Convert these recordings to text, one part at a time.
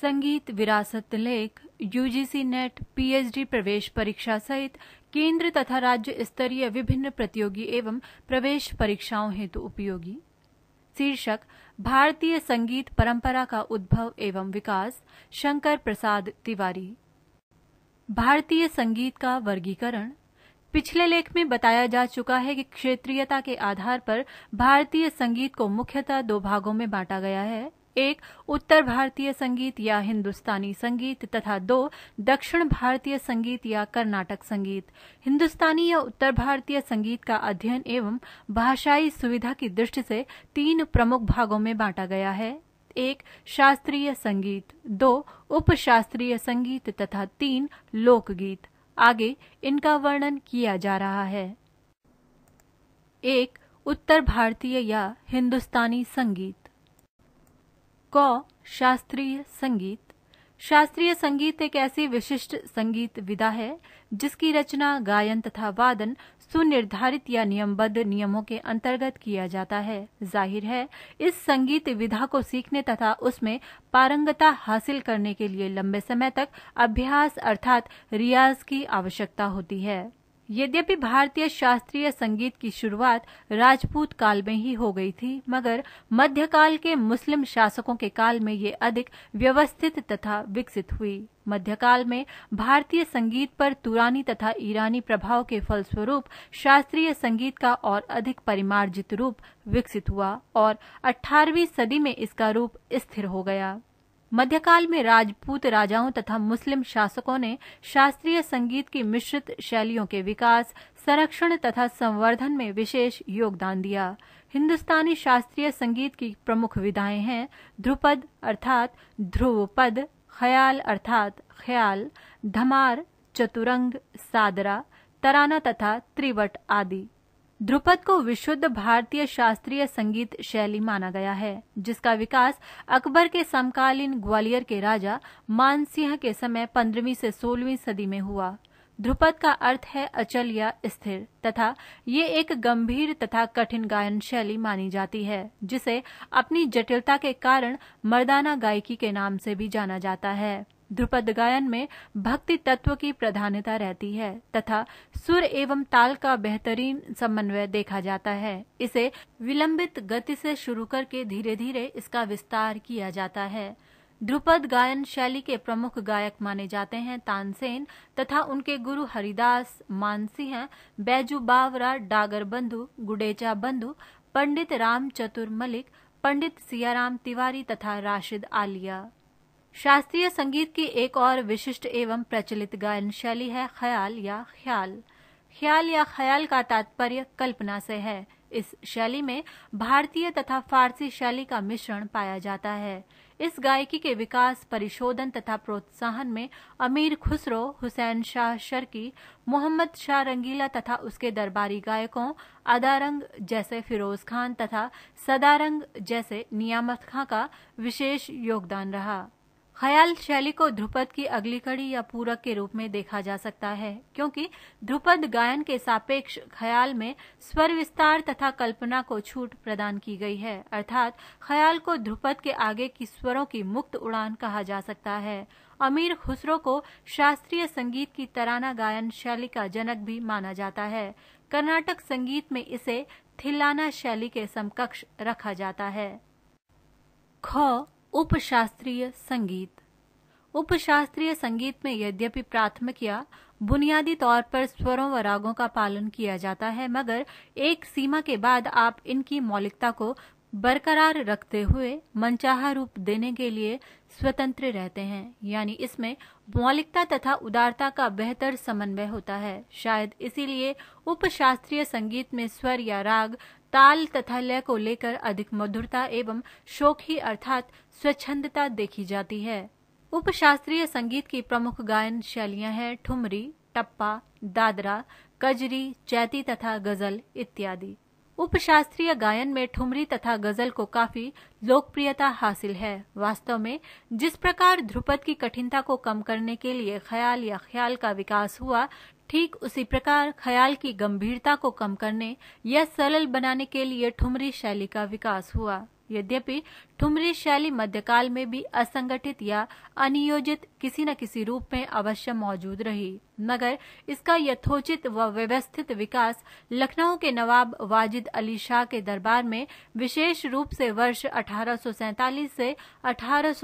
संगीत विरासत लेख यूजीसी नेट पीएचडी प्रवेश परीक्षा सहित केंद्र तथा राज्य स्तरीय विभिन्न प्रतियोगी एवं प्रवेश परीक्षाओं हेतु उपयोगी शीर्षक भारतीय संगीत परंपरा का उद्भव एवं विकास शंकर प्रसाद तिवारी भारतीय संगीत का वर्गीकरण पिछले लेख में बताया जा चुका है कि क्षेत्रीयता के आधार पर भारतीय संगीत को मुख्यतः दो भागों में बांटा गया है एक उत्तर भारतीय संगीत या हिंदुस्तानी संगीत तथा दो दक्षिण भारतीय संगीत या कर्नाटक संगीत हिंदुस्तानी या उत्तर भारतीय संगीत का अध्ययन एवं भाषाई सुविधा की दृष्टि से तीन प्रमुख भागों में बांटा गया है एक शास्त्रीय संगीत दो उप शास्त्रीय संगीत तथा तीन लोकगीत आगे इनका वर्णन किया जा रहा है एक उत्तर भारतीय या हिंदुस्तानी संगीत क शास्त्रीय संगीत शास्त्रीय संगीत एक ऐसी विशिष्ट संगीत विधा है जिसकी रचना गायन तथा वादन सुनिर्धारित या नियमबद्ध नियमों के अंतर्गत किया जाता है जाहिर है इस संगीत विधा को सीखने तथा उसमें पारंगता हासिल करने के लिए लंबे समय तक अभ्यास अर्थात रियाज की आवश्यकता होती है यद्यपि भारतीय शास्त्रीय संगीत की शुरुआत राजपूत काल में ही हो गई थी मगर मध्यकाल के मुस्लिम शासकों के काल में ये अधिक व्यवस्थित तथा विकसित हुई मध्यकाल में भारतीय संगीत पर तुरानी तथा ईरानी प्रभाव के फलस्वरूप शास्त्रीय संगीत का और अधिक परिमार्जित रूप विकसित हुआ और 18वीं सदी में इसका रूप स्थिर हो गया मध्यकाल में राजपूत राजाओं तथा मुस्लिम शासकों ने शास्त्रीय संगीत की मिश्रित शैलियों के विकास संरक्षण तथा संवर्धन में विशेष योगदान दिया हिंदुस्तानी शास्त्रीय संगीत की प्रमुख विधाएं हैं ध्रुपद अर्थात ध्रुवपद खयाल अर्थात ख्याल धमार चतुरंग सादरा तराना तथा त्रिवट आदि ध्रुपद को विशुद्ध भारतीय शास्त्रीय संगीत शैली माना गया है जिसका विकास अकबर के समकालीन ग्वालियर के राजा मानसिंह के समय पन्द्रहवीं से सोलहवीं सदी में हुआ ध्रुपद का अर्थ है अचल या स्थिर तथा ये एक गंभीर तथा कठिन गायन शैली मानी जाती है जिसे अपनी जटिलता के कारण मर्दाना गायकी के नाम से भी जाना जाता है ध्रुपद गायन में भक्ति तत्व की प्रधानता रहती है तथा सुर एवं ताल का बेहतरीन समन्वय देखा जाता है इसे विलंबित गति से शुरू करके धीरे धीरे इसका विस्तार किया जाता है ध्रुपद गायन शैली के प्रमुख गायक माने जाते हैं तानसेन तथा उनके गुरु हरिदास मानसिंह बैजू बावरा डागर बंधु गुडेचा बंधु पंडित राम चतुर मलिक पंडित सियाराम तिवारी तथा राशिद आलिया शास्त्रीय संगीत की एक और विशिष्ट एवं प्रचलित गायन शैली है ख्याल या ख्याल ख्याल या ख्याल का तात्पर्य कल्पना से है इस शैली में भारतीय तथा फारसी शैली का मिश्रण पाया जाता है इस गायकी के विकास परिशोधन तथा प्रोत्साहन में अमीर खुसरो हुसैन शाह शर्की मोहम्मद शाह रंगीला तथा उसके दरबारी गायकों अदारंग जैसे फिरोज खान तथा सदारंग जैसे नियामत खां का विशेष योगदान रहा ख्याल शैली को ध्रुपद की अगली कड़ी या पूरक के रूप में देखा जा सकता है क्योंकि ध्रुपद गायन के सापेक्ष ख्याल में स्वर विस्तार तथा कल्पना को छूट प्रदान की गई है अर्थात ख्याल को ध्रुपद के आगे की स्वरों की मुक्त उड़ान कहा जा सकता है अमीर खुसरो को शास्त्रीय संगीत की तराना गायन शैली का जनक भी माना जाता है कर्नाटक संगीत में इसे थिल्लाना शैली के समकक्ष रखा जाता है ख उपशास्त्रीय संगीत उपशास्त्रीय संगीत में यद्यपि प्राथमिक या बुनियादी तौर पर स्वरों व रागों का पालन किया जाता है मगर एक सीमा के बाद आप इनकी मौलिकता को बरकरार रखते हुए मनचाहा रूप देने के लिए स्वतंत्र रहते हैं यानी इसमें मौलिकता तथा उदारता का बेहतर समन्वय होता है शायद इसीलिए उपशास्त्रीय संगीत में स्वर या राग ताल तथा लय को लेकर अधिक मधुरता एवं शोखी अर्थात स्वच्छंदता देखी जाती है उपशास्त्रीय संगीत की प्रमुख गायन शैलियां हैं ठुमरी टप्पा दादरा कजरी चैती तथा गजल इत्यादि उपशास्त्रीय गायन में ठुमरी तथा गजल को काफी लोकप्रियता हासिल है वास्तव में जिस प्रकार ध्रुपद की कठिनता को कम करने के लिए ख्याल या ख्याल का विकास हुआ ठीक उसी प्रकार ख्याल की गंभीरता को कम करने या सरल बनाने के लिए ठुमरी शैली का विकास हुआ यद्यपि ठुमरी शैली मध्यकाल में भी असंगठित या अनियोजित किसी न किसी रूप में अवश्य मौजूद रही मगर इसका यथोचित व व्यवस्थित विकास लखनऊ के नवाब वाजिद अली शाह के दरबार में विशेष रूप से वर्ष अठारह से अठारह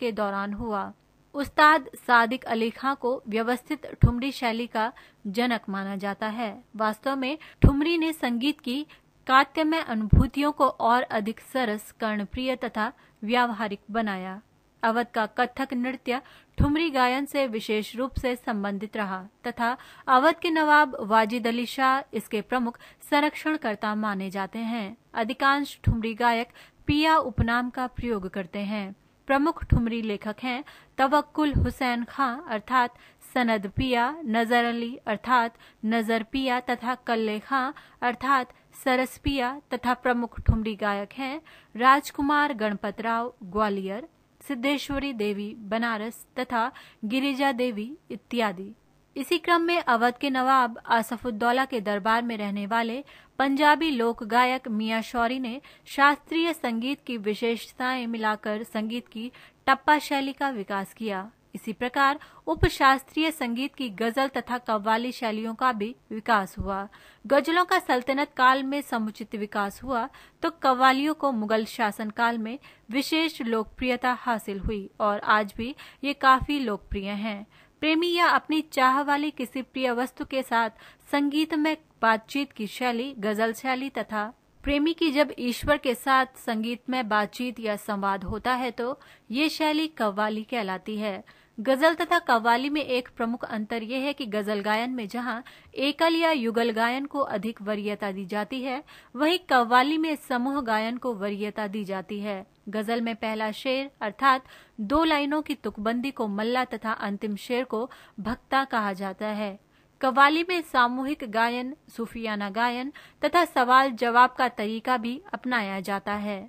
के दौरान हुआ उस्ताद सादिक अली खां को व्यवस्थित ठुमरी शैली का जनक माना जाता है वास्तव में ठुमरी ने संगीत की कात्य में अनुभूतियों को और अधिक सरस कर्णप्रिय तथा व्यावहारिक बनाया अवध का कथक नृत्य ठुमरी गायन से विशेष रूप से संबंधित रहा तथा अवध के नवाब वाजिद अली शाह इसके प्रमुख संरक्षणकर्ता माने जाते हैं अधिकांश ठुमरी गायक पिया उपनाम का प्रयोग करते हैं प्रमुख ठुमरी लेखक हैं तवक्कुल हुसैन खां अर्थात सनदपिया नजर अली अर्थात नजरपिया तथा कल्ले खां अर्थात सरसपिया तथा प्रमुख ठुमरी गायक हैं राजकुमार गणपत राव ग्वालियर सिद्धेश्वरी देवी बनारस तथा गिरिजा देवी इत्यादि इसी क्रम में अवध के नवाब आसफुद्दौला के दरबार में रहने वाले पंजाबी लोक गायक मियाँ शौरी ने शास्त्रीय संगीत की विशेषताएं मिलाकर संगीत की टप्पा शैली का विकास किया इसी प्रकार उपशास्त्रीय संगीत की गजल तथा कव्वाली शैलियों का भी विकास हुआ गजलों का सल्तनत काल में समुचित विकास हुआ तो कव्वालियों को मुगल शासन काल में विशेष लोकप्रियता हासिल हुई और आज भी ये काफी लोकप्रिय हैं प्रेमी या अपनी चाह वाली किसी प्रिय वस्तु के साथ संगीत में बातचीत की शैली गजल शैली तथा प्रेमी की जब ईश्वर के साथ संगीत में बातचीत या संवाद होता है तो ये शैली कव्वाली कहलाती है गजल तथा कव्वाली में एक प्रमुख अंतर यह है कि गजल गायन में जहां एकल या युगल गायन को अधिक वरीयता दी जाती है वहीं कव्वाली में समूह गायन को वरीयता दी जाती है गजल में पहला शेर अर्थात दो लाइनों की तुकबंदी को मल्ला तथा अंतिम शेर को भक्ता कहा जाता है कव्वाली में सामूहिक गायन सूफियाना गायन तथा सवाल जवाब का तरीका भी अपनाया जाता है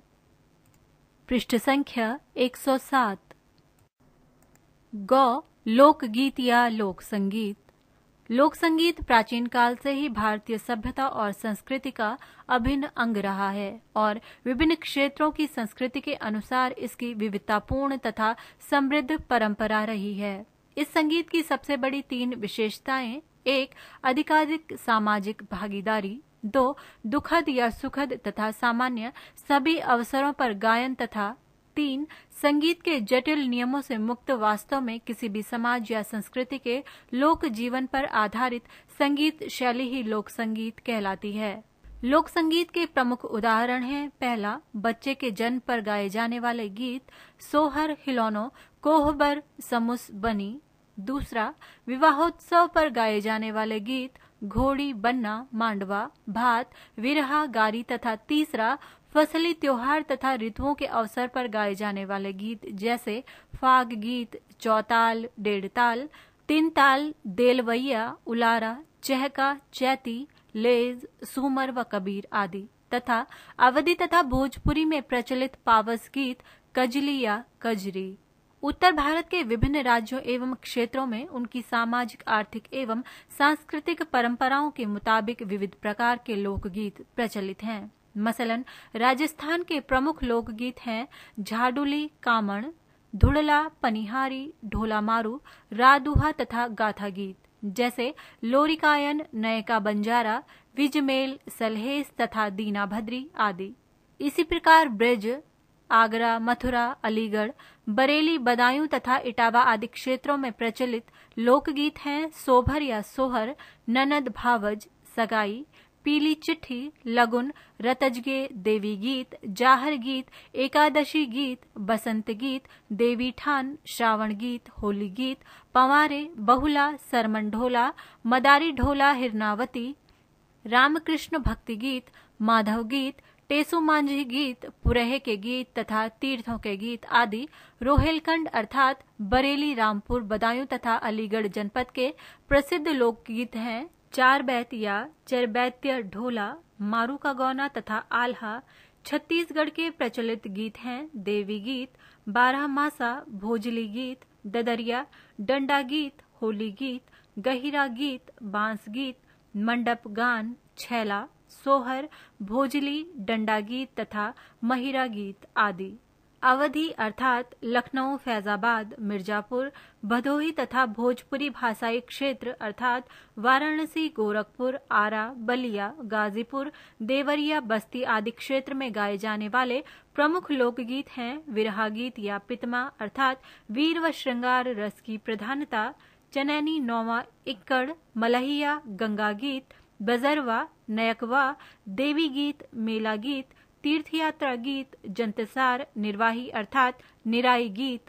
पृष्ठ संख्या 107 ग लोकगीत या लोक संगीत लोक संगीत प्राचीन काल से ही भारतीय सभ्यता और संस्कृति का अभिन्न अंग रहा है और विभिन्न क्षेत्रों की संस्कृति के अनुसार इसकी विविधतापूर्ण तथा समृद्ध परंपरा रही है इस संगीत की सबसे बड़ी तीन विशेषताएं एक अधिकाधिक सामाजिक भागीदारी दो दुखद या सुखद तथा सामान्य सभी अवसरों पर गायन तथा तीन संगीत के जटिल नियमों से मुक्त वास्तव में किसी भी समाज या संस्कृति के लोक जीवन पर आधारित संगीत शैली ही लोक संगीत कहलाती है लोक संगीत के प्रमुख उदाहरण हैं पहला बच्चे के जन्म पर गाए जाने वाले गीत सोहर हिलोनो कोहबर समुस बनी दूसरा विवाहोत्सव पर गाए जाने वाले गीत घोड़ी बन्ना मांडवा भात विरहा गारी तथा तीसरा फसली त्योहार तथा ऋतुओं के अवसर पर गाए जाने वाले गीत जैसे फाग गीत चौताल डेढ़ताल तीन ताल देलवैया उलारा चहका चैती लेज सुमर व कबीर आदि तथा अवधि तथा भोजपुरी में प्रचलित पावस गीत कजली या कजरी उत्तर भारत के विभिन्न राज्यों एवं क्षेत्रों में उनकी सामाजिक आर्थिक एवं सांस्कृतिक परंपराओं के मुताबिक विविध प्रकार के लोकगीत प्रचलित हैं मसलन राजस्थान के प्रमुख लोकगीत हैं झाडुली कामण धुड़ला पनिहारी ढोला मारू रादुहा तथा गाथा गीत जैसे लोरिकायन नयका बंजारा विजमेल सलहेस तथा दीना भद्री आदि इसी प्रकार ब्रज आगरा मथुरा अलीगढ़ बरेली बदायूं तथा इटावा आदि क्षेत्रों में प्रचलित लोकगीत हैं सोभर या सोहर ननद भावज सगाई पीली चिट्ठी लगुन रतजगे देवी गीत जाहर गीत एकादशी गीत बसंत गीत देवी ठान श्रावण गीत होली गीत पंवारे बहुला सरमन ढोला मदारी ढोला हिरनावती रामकृष्ण भक्ति गीत माधव गीत टेसु मांझी गीत पुरहे के गीत तथा तीर्थों के गीत आदि रोहेलखंड अर्थात बरेली रामपुर बदायूं तथा अलीगढ़ जनपद के प्रसिद्ध लोकगीत हैं चार बैतिया चरबैत्य ढोला मारू का गौना तथा आल्हा छत्तीसगढ़ के प्रचलित गीत हैं देवी गीत बारह मासा भोजली गीत ददरिया डंडा गीत होली गीत गहिरा गीत बांस गीत मंडप गान छैला सोहर भोजली डंडा गीत तथा महिरा गीत आदि अवधि अर्थात लखनऊ फैजाबाद मिर्जापुर भदोही तथा भोजपुरी भाषाई क्षेत्र अर्थात वाराणसी गोरखपुर आरा बलिया गाजीपुर देवरिया बस्ती आदि क्षेत्र में गाए जाने वाले प्रमुख लोकगीत हैं विरहा गीत या पितमा अर्थात वीर व श्रृंगार रस की प्रधानता चनैनी नौवा इक्कड़ मलहिया गंगा गीत बजरवा नयकवा देवी गीत मेला गीत तीर्थयात्रा गीत जंतसार निर्वाही अर्थात निराई गीत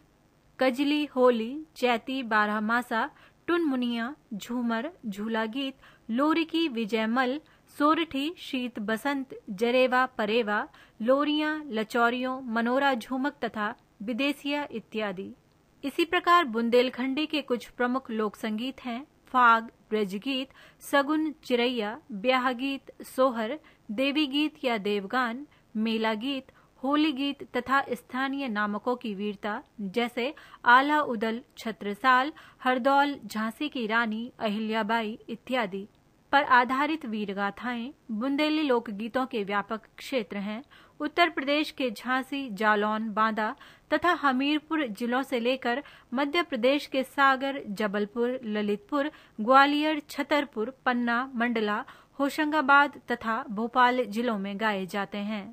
कजली होली चैती बारहमासा टुनमुनिया झूमर झूला गीत लोरिकी विजयमल सोरठी शीत बसंत जरेवा परेवा लोरियां लचौरियों मनोरा झूमक तथा विदेशिया इत्यादि इसी प्रकार बुंदेलखंडी के कुछ प्रमुख लोक संगीत हैं फाग ब्रजगीत सगुन चिरैया ब्याह गीत सोहर देवी गीत या देवगान मेला गीत होली गीत तथा स्थानीय नामकों की वीरता जैसे आला उदल छत्रसाल हरदौल झांसी की रानी अहिल्याबाई इत्यादि पर आधारित वीरगाथाएं बुंदेली लोकगीतों के व्यापक क्षेत्र हैं उत्तर प्रदेश के झांसी जालौन बांदा तथा हमीरपुर जिलों से लेकर मध्य प्रदेश के सागर जबलपुर ललितपुर ग्वालियर छतरपुर पन्ना मंडला होशंगाबाद तथा भोपाल जिलों में गाए जाते हैं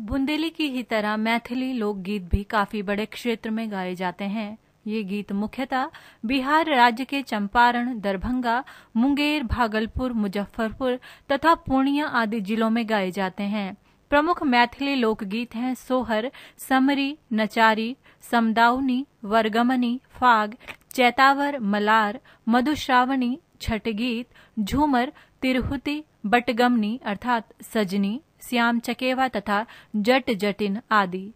बुंदेली की ही तरह मैथिली लोकगीत भी काफी बड़े क्षेत्र में गाए जाते हैं ये गीत मुख्यतः बिहार राज्य के चंपारण दरभंगा मुंगेर भागलपुर मुजफ्फरपुर तथा पूर्णिया आदि जिलों में गाए जाते हैं प्रमुख मैथिली लोकगीत हैं सोहर समरी नचारी समदाउनी वर्गमनी फाग चैतावर मलार मधुश्रावणी छठ गीत झूमर तिरहुती बटगमनी अर्थात सजनी श्याम चकेवा तथा जट जटिन आदि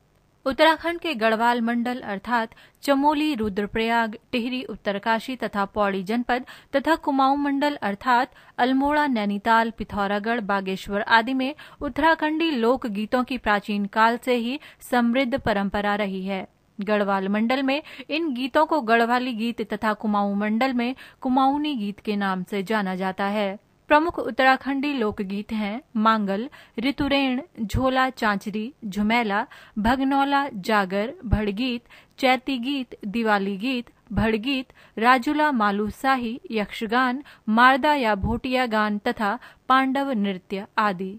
उत्तराखंड के गढ़वाल मंडल अर्थात चमोली रुद्रप्रयाग टिहरी उत्तरकाशी तथा पौड़ी जनपद तथा कुमाऊं मंडल अर्थात अल्मोड़ा नैनीताल पिथौरागढ़ बागेश्वर आदि में उत्तराखंडी लोक गीतों की प्राचीन काल से ही समृद्ध परंपरा रही है गढ़वाल मंडल में इन गीतों को गढ़वाली गीत तथा कुमाऊं मंडल में कुमाऊनी गीत के नाम से जाना जाता है प्रमुख उत्तराखंडी लोकगीत हैं मांगल ऋतुरेण झोला चांचरी झुमेला भगनौला जागर भड़गीत चैती गीत दिवाली गीत भड़गीत राजुला मालूसाही यक्षगान मारदा या भोटिया गान तथा पांडव नृत्य आदि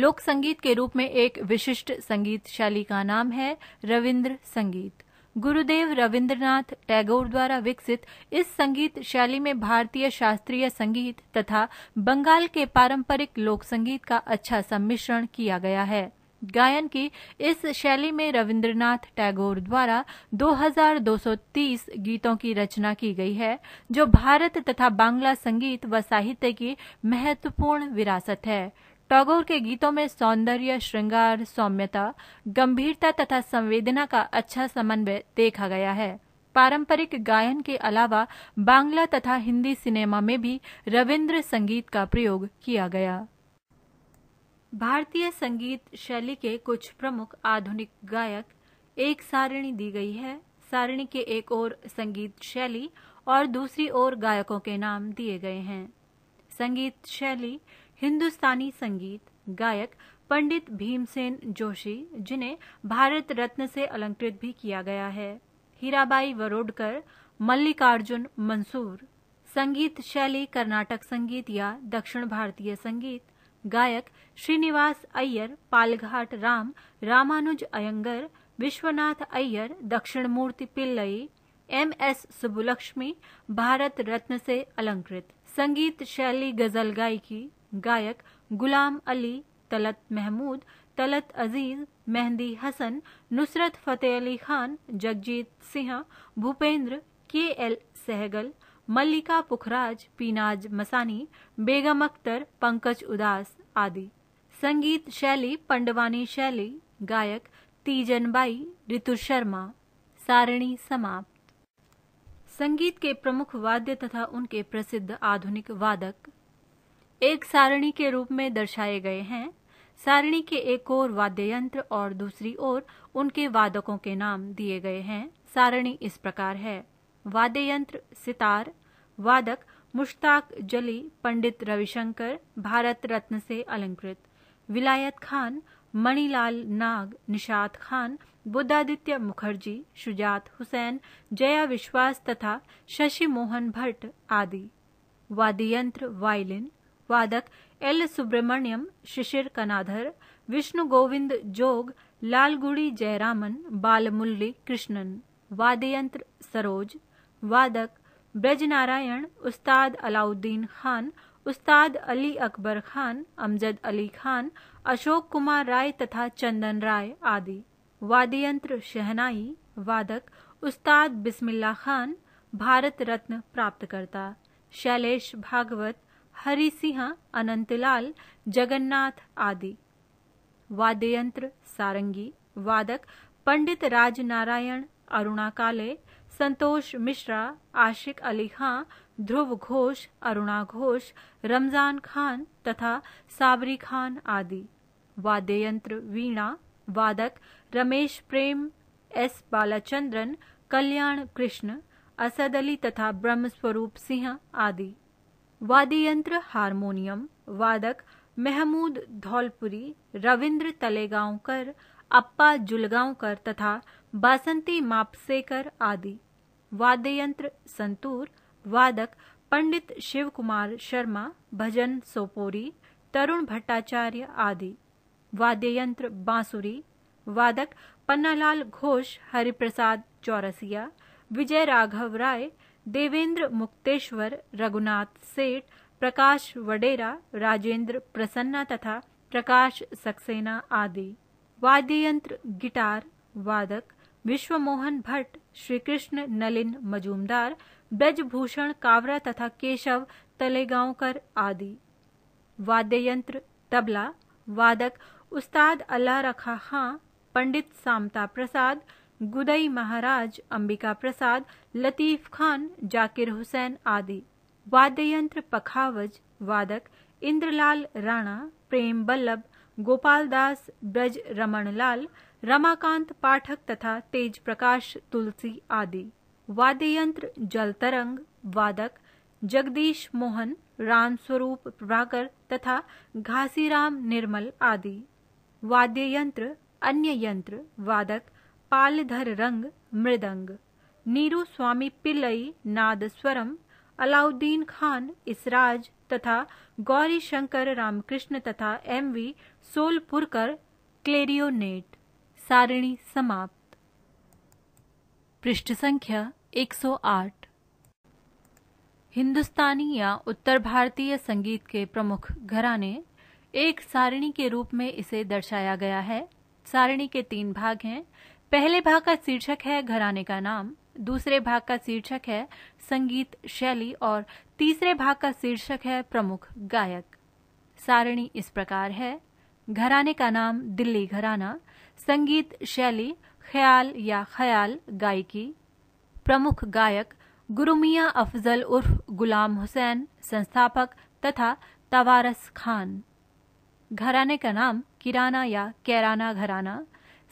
लोक संगीत के रूप में एक विशिष्ट संगीत शैली का नाम है रविंद्र संगीत गुरुदेव रविंद्रनाथ टैगोर द्वारा विकसित इस संगीत शैली में भारतीय शास्त्रीय संगीत तथा बंगाल के पारंपरिक लोक संगीत का अच्छा सम्मिश्रण किया गया है गायन की इस शैली में रविंद्रनाथ टैगोर द्वारा 2230 गीतों की रचना की गई है जो भारत तथा बांग्ला संगीत व साहित्य की महत्वपूर्ण विरासत है टैगोर के गीतों में सौंदर्य श्रृंगार सौम्यता गंभीरता तथा संवेदना का अच्छा समन्वय देखा गया है पारंपरिक गायन के अलावा बांग्ला तथा हिंदी सिनेमा में भी रविंद्र संगीत का प्रयोग किया गया भारतीय संगीत शैली के कुछ प्रमुख आधुनिक गायक एक सारणी दी गई है सारणी के एक ओर संगीत शैली और दूसरी ओर गायकों के नाम दिए गए हैं संगीत शैली हिंदुस्तानी संगीत गायक पंडित भीमसेन जोशी जिन्हें भारत रत्न से अलंकृत भी किया गया है हीराबाई वरोडकर मल्लिकार्जुन मंसूर संगीत शैली कर्नाटक संगीत या दक्षिण भारतीय संगीत गायक श्रीनिवास अय्यर पालघाट राम रामानुज अयंगर विश्वनाथ अय्यर दक्षिणमूर्ति पिल्लई एम एस सुबुलक्ष्मी भारत रत्न से अलंकृत संगीत शैली गजल गायकी गायक गुलाम अली तलत महमूद तलत अजीज मेहंदी हसन नुसरत फतेह अली खान जगजीत सिंह भूपेंद्र के एल सहगल मल्लिका पुखराज पीनाज मसानी बेगम अख्तर पंकज उदास आदि संगीत शैली पंडवानी शैली गायक तीजन बाई ऋतु शर्मा सारिणी समाप्त संगीत के प्रमुख वाद्य तथा उनके प्रसिद्ध आधुनिक वादक एक सारणी के रूप में दर्शाए गए हैं सारणी के एक ओर वाद्य यंत्र और दूसरी ओर उनके वादकों के नाम दिए गए हैं सारणी इस प्रकार है वाद्य यंत्र सितार वादक मुश्ताक जली पंडित रविशंकर भारत रत्न से अलंकृत विलायत खान मणिलाल नाग निषाद खान बुद्धादित्य मुखर्जी शुजात हुसैन जया विश्वास तथा शशि मोहन भट्ट आदि वाद्य यंत्र वायलिन वादक एल सुब्रमण्यम शिशिर कनाधर विष्णु गोविंद जोग लालगुड़ी जयरामन बालमुल्ली कृष्णन वाद्यंत्र सरोज वादक ब्रजनारायण उस्ताद अलाउद्दीन खान उस्ताद अली अकबर खान अमजद अली खान अशोक कुमार राय तथा चंदन राय आदि वाद्यंत्र शहनाई वादक उस्ताद बिस्मिल्ला खान भारत रत्न प्राप्तकर्ता शैलेश भागवत हरि सिंह अनंतलाल जगन्नाथ आदि वाद्ययंत्र सारंगी वादक पंडित राज नारायण अरुणा काले संतोष मिश्रा आशिक अली खां ध्रुव घोष अरुणा घोष रमजान खान तथा साबरी खान आदि वाद्ययंत्र वीणा वादक रमेश प्रेम एस बालाचंद्रन कल्याण कृष्ण असद अली तथा ब्रह्मस्वरूप सिंह आदि वाद्य यंत्र हारमोनियम वादक महमूद धौलपुरी रविंद्र तलेगांवकर अप्पा जुलगांवकर तथा बासंती मापसेकर आदि वाद्य यंत्र संतूर वादक पंडित शिव कुमार शर्मा भजन सोपोरी तरुण भट्टाचार्य आदि वाद्य यंत्र बांसुरी वादक पन्नालाल घोष हरिप्रसाद चौरसिया विजय राघव राय देवेंद्र मुक्तेश्वर रघुनाथ सेठ प्रकाश वडेरा राजेंद्र प्रसन्ना तथा प्रकाश सक्सेना आदि वाद्य यंत्र गिटार वादक विश्वमोहन भट्ट श्रीकृष्ण नलिन मजूमदार ब्रजभूषण कावरा तथा केशव तलेगांवकर आदि वाद्य यंत्र तबला वादक उस्ताद अल्लाह रखा खां पंडित सामता प्रसाद गुदई महाराज अंबिका प्रसाद लतीफ खान जाकिर हुसैन आदि वाद्ययंत्र पखावज वादक इंद्रलाल राणा प्रेम बल्लभ गोपाल दास ब्रज रमण लाल रमाकांत पाठक तथा तेज प्रकाश तुलसी आदि वाद्ययंत्र जल तरंग वादक जगदीश मोहन रामस्वरूप प्रभाकर तथा घासीराम निर्मल आदि वाद्य यंत्र अन्य यंत्र वादक पालधर रंग मृदंग नीरू स्वामी नाद स्वरम अलाउद्दीन खान इसराज तथा गौरी शंकर रामकृष्ण तथा एम वी सोलपुरकर क्लेरियोनेट सारिणी समाप्त पृष्ठ संख्या 108 हिंदुस्तानी या उत्तर भारतीय संगीत के प्रमुख घराने एक सारिणी के रूप में इसे दर्शाया गया है सारिणी के तीन भाग हैं पहले भाग का शीर्षक है घराने का नाम दूसरे भाग का शीर्षक है संगीत शैली और तीसरे भाग का शीर्षक है प्रमुख गायक सारणी इस प्रकार है घराने का नाम दिल्ली घराना संगीत शैली ख्याल या ख्याल गायकी प्रमुख गायक गुरुमिया अफजल उर्फ गुलाम हुसैन संस्थापक तथा तवारस खान घराने का नाम किराना या कैराना घराना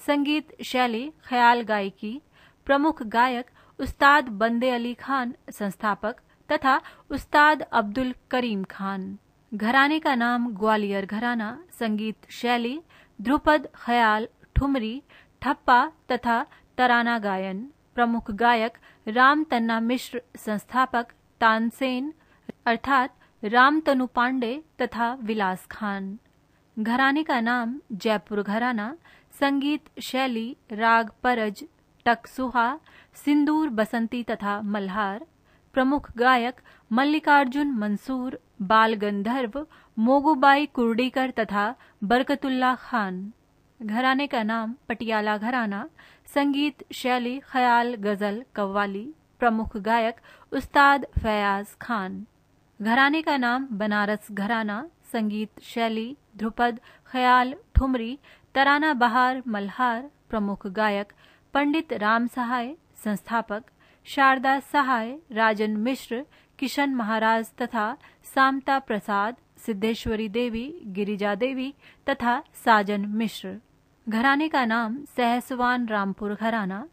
संगीत शैली ख्याल गायकी प्रमुख गायक उस्ताद बंदे अली खान संस्थापक तथा उस्ताद अब्दुल करीम खान घराने का नाम ग्वालियर घराना संगीत शैली ध्रुपद ख्याल ठुमरी ठप्पा तथा तराना गायन प्रमुख गायक राम तन्ना मिश्र संस्थापक तानसेन अर्थात राम तनु पांडे तथा विलास खान घराने का नाम जयपुर घराना संगीत शैली राग परज टकसुहा सिंदूर बसंती तथा मल्हार प्रमुख गायक मल्लिकार्जुन मंसूर बाल गंधर्व मोगूबाई कुर्डीकर तथा बरकतुल्ला खान घराने का नाम पटियाला घराना संगीत शैली ख्याल गजल कव्वाली प्रमुख गायक उस्ताद फयाज खान घराने का नाम बनारस घराना संगीत शैली ध्रुपद ख्याल ठुमरी तराना बहार मल्हार प्रमुख गायक पंडित राम सहाय संस्थापक शारदा सहाय राजन मिश्र किशन महाराज तथा सामता प्रसाद सिद्धेश्वरी देवी गिरिजा देवी तथा साजन मिश्र घराने का नाम सहसवान रामपुर घराना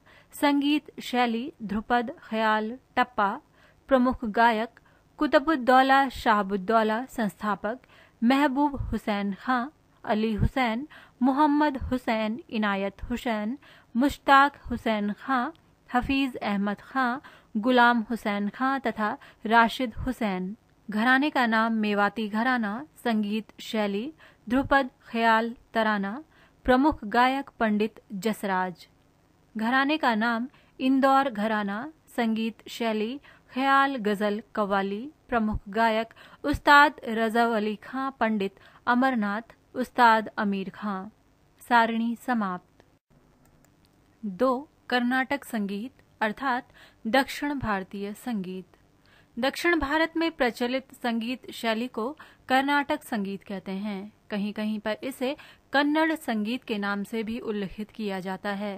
संगीत शैली ध्रुपद ख्याल टप्पा प्रमुख गायक कुतबुद्दौला शाहबुद्दौला संस्थापक महबूब हुसैन खां अली हुसैन मोहम्मद हुसैन इनायत हुसैन मुश्ताक हुसैन खां हफीज़ अहमद खां गुलाम हुसैन खां तथा राशिद हुसैन घराने का नाम मेवाती घराना संगीत शैली ध्रुपद ख्याल तराना प्रमुख गायक पंडित जसराज घराने का नाम इंदौर घराना संगीत शैली ख्याल गजल कवाली प्रमुख गायक उस्ताद रजा अली खां पंडित अमरनाथ उस्ताद अमीर खां सारणी समाप्त दो कर्नाटक संगीत अर्थात दक्षिण भारतीय संगीत दक्षिण भारत में प्रचलित संगीत शैली को कर्नाटक संगीत कहते हैं कहीं कहीं पर इसे कन्नड़ संगीत के नाम से भी उल्लेखित किया जाता है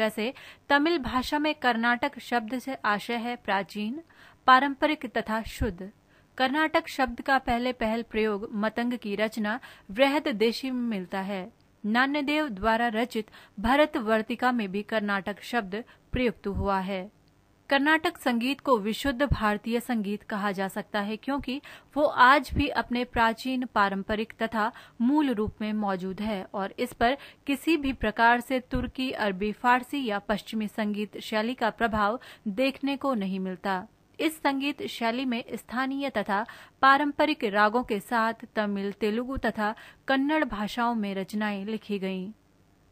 वैसे तमिल भाषा में कर्नाटक शब्द से आशय है प्राचीन पारंपरिक तथा शुद्ध कर्नाटक शब्द का पहले पहल प्रयोग मतंग की रचना वृहद देशी में मिलता है नान्यदेव द्वारा रचित भरत वर्तिका में भी कर्नाटक शब्द प्रयुक्त हुआ है कर्नाटक संगीत को विशुद्ध भारतीय संगीत कहा जा सकता है क्योंकि वो आज भी अपने प्राचीन पारंपरिक तथा मूल रूप में मौजूद है और इस पर किसी भी प्रकार से तुर्की अरबी फारसी या पश्चिमी संगीत शैली का प्रभाव देखने को नहीं मिलता इस संगीत शैली में स्थानीय तथा पारंपरिक रागों के साथ तमिल तेलुगु तथा कन्नड़ भाषाओं में रचनाएं लिखी गईं।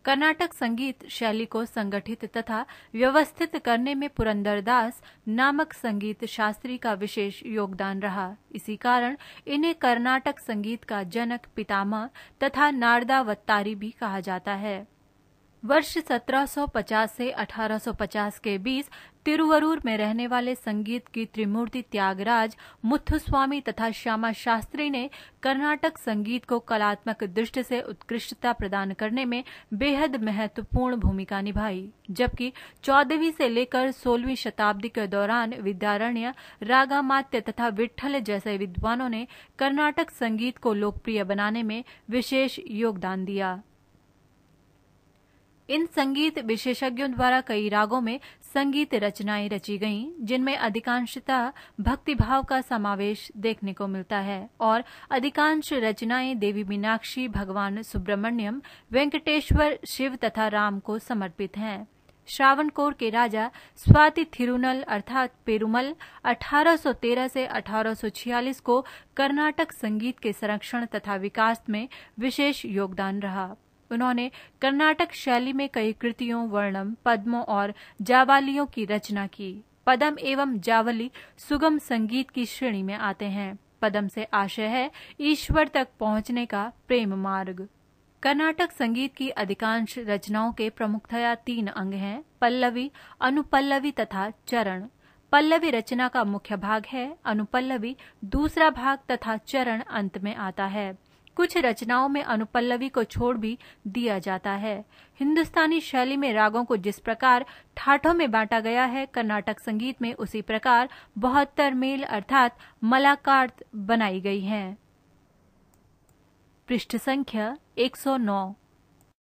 कर्नाटक संगीत शैली को संगठित तथा व्यवस्थित करने में पुरंदर दास नामक संगीत शास्त्री का विशेष योगदान रहा इसी कारण इन्हें कर्नाटक संगीत का जनक पितामह तथा नारदावत्तारी भी कहा जाता है वर्ष 1750 से 1850 के बीच तिरुवरूर में रहने वाले संगीत की त्रिमूर्ति त्यागराज मुथुस्वामी तथा श्यामा शास्त्री ने कर्नाटक संगीत को कलात्मक दृष्टि से उत्कृष्टता प्रदान करने में बेहद महत्वपूर्ण भूमिका निभाई जबकि चौदहवीं से लेकर सोलहवीं शताब्दी के दौरान विद्यारण्य रागामात्य तथा विठल जैसे विद्वानों ने कर्नाटक संगीत को लोकप्रिय बनाने में विशेष योगदान दिया इन संगीत विशेषज्ञों द्वारा कई रागों में संगीत रचनाएं रची गईं, जिनमें अधिकांशतः भक्तिभाव का समावेश देखने को मिलता है और अधिकांश रचनाएं देवी मीनाक्षी भगवान सुब्रमण्यम वेंकटेश्वर शिव तथा राम को समर्पित हैं श्रावणकोर के राजा स्वाति थिरुनल अर्थात पेरुमल 1813 से 1846 को कर्नाटक संगीत के संरक्षण तथा विकास में विशेष योगदान रहा उन्होंने कर्नाटक शैली में कई कृतियों वर्णम पद्मों और जावालियों की रचना की पदम एवं जावली सुगम संगीत की श्रेणी में आते हैं पदम से आशय है ईश्वर तक पहुंचने का प्रेम मार्ग कर्नाटक संगीत की अधिकांश रचनाओं के प्रमुखतया तीन अंग हैं पल्लवी अनुपल्लवी तथा चरण पल्लवी रचना का मुख्य भाग है अनुपल्लवी दूसरा भाग तथा चरण अंत में आता है कुछ रचनाओं में अनुपल्लवी को छोड़ भी दिया जाता है हिंदुस्तानी शैली में रागों को जिस प्रकार ठाठों में बांटा गया है कर्नाटक संगीत में उसी प्रकार बहत्तर मेल अर्थात मलाकार्त बनाई गई है पृष्ठ संख्या 109